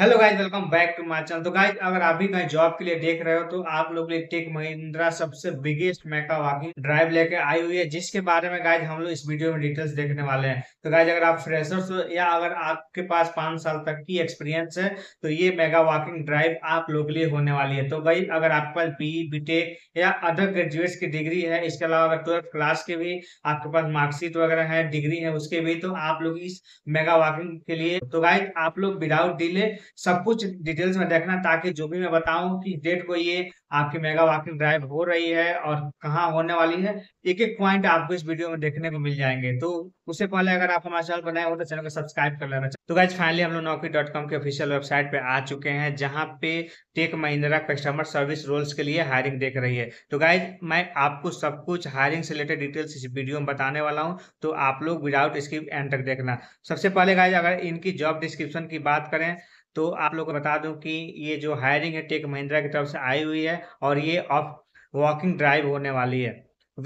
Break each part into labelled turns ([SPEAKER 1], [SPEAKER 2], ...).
[SPEAKER 1] hello guys welcome back to my channel तो guys अगर आप भी कहीं जॉब के लिए देख रहे हो तो आप लोग लिए टेक महिंद्रा सबसे बिगेस्ट मेका वॉकिंग ड्राइव लेके आई हुई है जिसके बारे में गाइस हम लोग इस वीडियो में डिटेल्स देखने वाले हैं तो गाइस अगर आप फ्रेशर्स हो या अगर आपके पास पाँच साल तक की एक्सपीरियंस है तो ये मेगा वॉकिंग ड्राइव आप लोग के लिए होने वाली है तो भाई अगर आपके पास बी बी या अदर ग्रेजुएट्स की डिग्री है इसके अलावा अगर ट्वेल्थ क्लास के भी आपके पास मार्क्सिट वगैरह है डिग्री है उसके भी तो आप लोग इस मेगा वॉकिंग के लिए तो गाइज आप लोग विदाउट डिले सब कुछ डिटेल्स में देखना ताकि जो भी मैं बताऊं कि डेट को ये आपकी मेगा वॉकिंग ड्राइव हो रही है और कहाँ होने वाली है एक एक पॉइंट आपको इस वीडियो में देखने को मिल जाएंगे तो उससे पहले अगर आप हमारे चैनल पर नए हो तो चैनल को सब्सक्राइब कर लेना तो गाइज फाइनली हम लोग नौकरी डॉट कॉम के ऑफिशियल वेबसाइट पे आ चुके हैं जहाँ पे Tech Mahindra customer service roles के लिए हायरिंग देख रही है तो गाइज मैं आपको सब कुछ हायरिंग से रिलेटेड डिटेल्स इस वीडियो में बताने वाला हूँ तो आप लोग विदाउट स्किप एंड तक देखना सबसे पहले गाइज अगर इनकी जॉब डिस्क्रिप्शन की बात करें तो आप लोग को बता दूं कि ये जो हायरिंग है टेक महिंद्रा की तरफ से आई हुई है और ये ऑफ वॉकिंग ड्राइव होने वाली है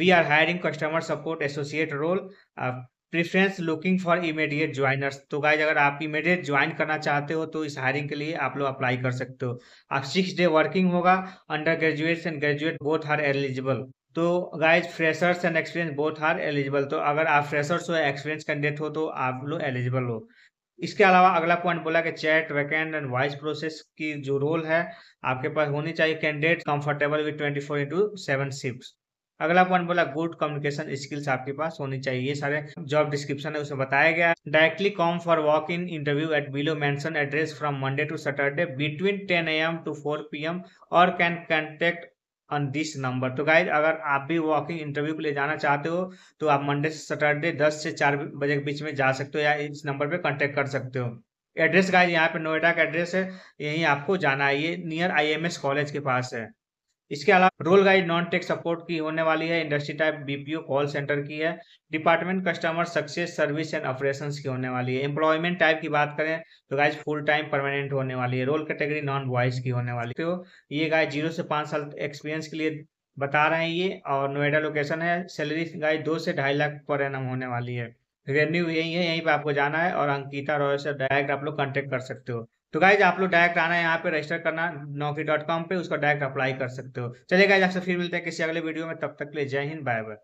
[SPEAKER 1] we are hiring customer support associate role preference looking for immediate joiners तो गाइज अगर आप इमीडिएट ज्वाइन करना चाहते हो तो इस हायरिंग के लिए आप लोग अप्लाई कर सकते हो आप सिक्स डे वर्किंग होगा under graduate and graduate both are eligible तो guys freshers and experience both are eligible तो अगर आप फ्रेशर्स हो एक्सपीरियंस कैंडिडेट हो तो आप लोग एलिजिबल हो इसके अलावा अगला पॉइंट बोला कि chat vacant and voice process की जो रोल है आपके पास होनी चाहिए candidate comfortable with 24 four into seven shift अगला पॉइंट बोला गुड कम्युनिकेशन स्किल्स आपके पास होनी चाहिए ये सारे जॉब डिस्क्रिप्शन है उसमें बताया गया directly come for walk in interview at below mention address from Monday to Saturday between A M to P M और can contact on this number तो गाइज अगर आप भी वॉकिंग इंटरव्यू के लिए जाना चाहते हो तो आप मंडे से सैटरडे दस से चार बजे के बीच में जा सकते हो या इस नंबर पर कॉन्टेक्ट कर सकते हो एड्रेस गाइज यहाँ पे नोएडा का एड्रेस है यहीं आपको जाना है ये नियर आईएमएस कॉलेज के पास है इसके अलावा role guide non tech support की होने वाली है industry type BPO call center की है department customer success service and operation की होने वाली है एम्प्लॉयमेंट टाइप की बात करें तो गाइज फुल टाइम परमानेंट होने वाली है रोल कैटेगरी नॉन बॉयज की होने वाली तो ये गाय जीरो से पाँच साल एक्सपीरियंस के लिए बता रहे हैं ये और नोएडा लोकेशन है सैलरी गाय दो से ढाई लाख पर एनम होने वाली है रेवेन्यू यही है यहीं पे आपको जाना है और अंकिता रॉय से डायरेक्ट आप लोग कांटेक्ट कर सकते हो तो गाइज आप लोग डायरेक्ट आना है यहाँ पे रजिस्टर करना नौकरी डॉट कॉम पर उसका डायरेक्ट अप्लाई कर सकते हो चलिए गाइज आपसे फिर मिलते हैं किसी अगले वीडियो में तब तक ले जय हिंद बाय बाय